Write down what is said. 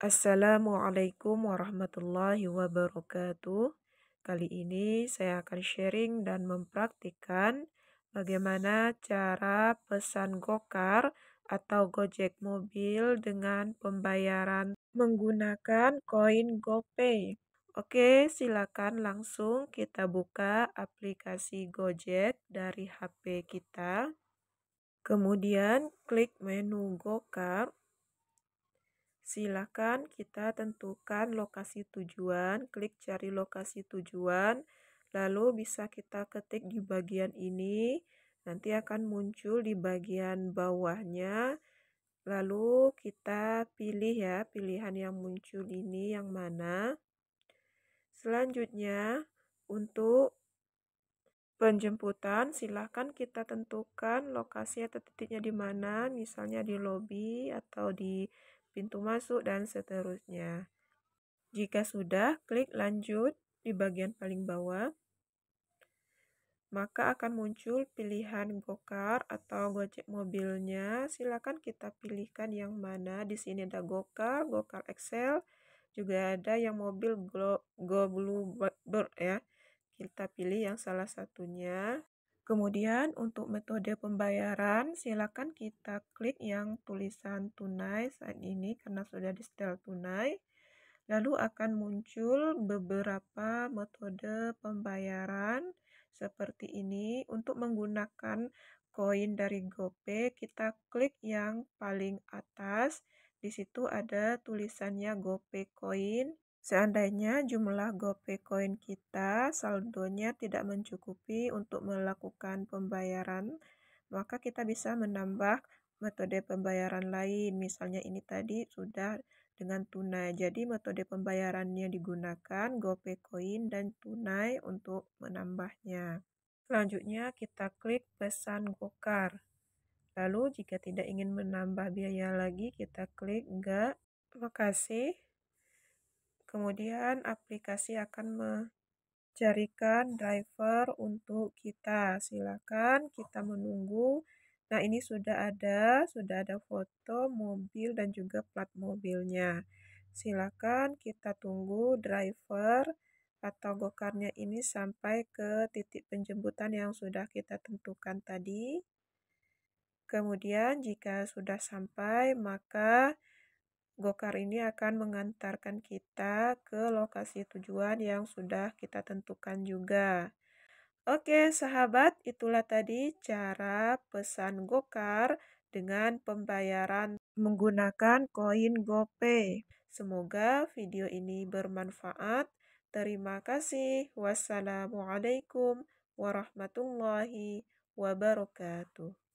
Assalamualaikum warahmatullahi wabarakatuh. Kali ini saya akan sharing dan mempraktikkan bagaimana cara pesan gokar atau gojek mobil dengan pembayaran menggunakan koin GoPay. Oke, silakan langsung kita buka aplikasi Gojek dari HP kita. Kemudian klik menu Go Kart. Silakan kita tentukan lokasi tujuan, klik cari lokasi tujuan, lalu bisa kita ketik di bagian ini, nanti akan muncul di bagian bawahnya. Lalu kita pilih ya, pilihan yang muncul ini yang mana. Selanjutnya, untuk penjemputan, silahkan kita tentukan lokasi atau titiknya di mana, misalnya di lobi atau di pintu masuk dan seterusnya. Jika sudah, klik lanjut di bagian paling bawah. Maka akan muncul pilihan gokar atau gojek mobilnya. silahkan kita pilihkan yang mana. Di sini ada gokar, gokar Excel, juga ada yang mobil Go, Go Bluebird ya. Kita pilih yang salah satunya. Kemudian untuk metode pembayaran, silakan kita klik yang tulisan tunai saat ini karena sudah di setel tunai. Lalu akan muncul beberapa metode pembayaran seperti ini. Untuk menggunakan koin dari GoPay, kita klik yang paling atas. Di situ ada tulisannya GoPay Coin. Seandainya jumlah GoPay koin kita saldonya tidak mencukupi untuk melakukan pembayaran, maka kita bisa menambah metode pembayaran lain. Misalnya ini tadi sudah dengan tunai. Jadi metode pembayarannya digunakan GoPay koin dan tunai untuk menambahnya. Selanjutnya kita klik pesan gokar. Lalu jika tidak ingin menambah biaya lagi, kita klik enggak. Terima kasih. Kemudian aplikasi akan mencarikan driver untuk kita. Silakan kita menunggu. Nah, ini sudah ada, sudah ada foto mobil dan juga plat mobilnya. Silakan kita tunggu driver atau gokarnya ini sampai ke titik penjemputan yang sudah kita tentukan tadi. Kemudian jika sudah sampai, maka Gokar ini akan mengantarkan kita ke lokasi tujuan yang sudah kita tentukan juga. Oke sahabat, itulah tadi cara pesan Gokar dengan pembayaran menggunakan koin GoPay. Semoga video ini bermanfaat. Terima kasih. Wassalamualaikum warahmatullahi wabarakatuh.